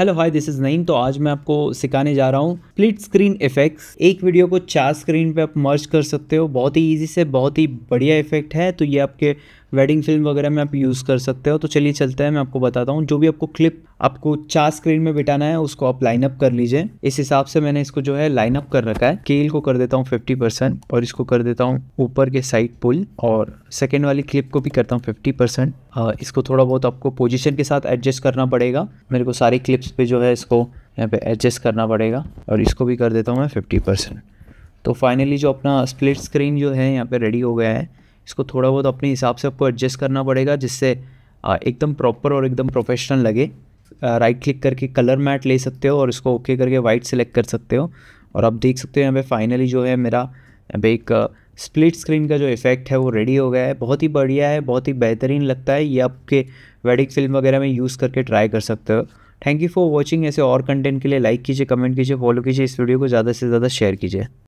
hello hi this is Naeem तो आज मैं आपको सिखाने जा रहा हूँ स्प्लिट स्क्रीन इफेक्ट्स एक वीडियो को चार स्क्रीन पे आप मर्ज कर सकते हो बहुत ही इजी से बहुत ही बढ़िया इफेक्ट है तो ये आपके वेडिंग फिल्म वगैरह में आप यूज़ कर सकते हो तो चलिए चलते हैं मैं आपको बताता हूँ जो भी आपको क्लिप आपको चार स्क्रीन में बिठाना है उसको आप लाइनअप कर लीजिए इस हिसाब से मैंने इसको जो है लाइनअप कर रखा है केल को कर देता हूँ फिफ्टी परसेंट और इसको कर देता हूँ ऊपर के साइड पुल और सेकेंड वाली क्लिप को भी करता हूँ फिफ्टी परसेंट इसको थोड़ा बहुत आपको पोजिशन के साथ एडजस्ट करना पड़ेगा मेरे को सारी क्लिप्स पे पर जो है इसको यहाँ पे एडजस्ट करना पड़ेगा और इसको भी कर देता हूँ मैं फिफ्टी परसेंट तो फाइनली जो अपना स्प्लिट स्क्रीन जो है यहाँ पे रेडी हो गया है इसको थोड़ा बहुत अपने हिसाब से आपको एडजस्ट करना पड़ेगा जिससे एकदम प्रॉपर और एकदम प्रोफेशनल लगे राइट क्लिक करके कलर मैट ले सकते हो और इसको ओके करके वाइट सेलेक्ट कर सकते हो और आप देख सकते हो यहाँ पे फाइनली जो है मेरा यहाँ पे एक स्प्लिट स्क्रीन का जो इफ़ेक्ट है वो रेडी हो गया है बहुत ही बढ़िया है बहुत ही बेहतरीन लगता है ये आपके वेडिंग फिल्म वगैरह में यूज़ करके ट्राई कर सकते हो थैंक यू फॉर वॉचिंग ऐसे और कंटेंट के लिए लाइक कीजिए कमेंट कीजिए फॉलो कीजिए इस वीडियो को ज़्यादा से ज़्यादा शेयर कीजिए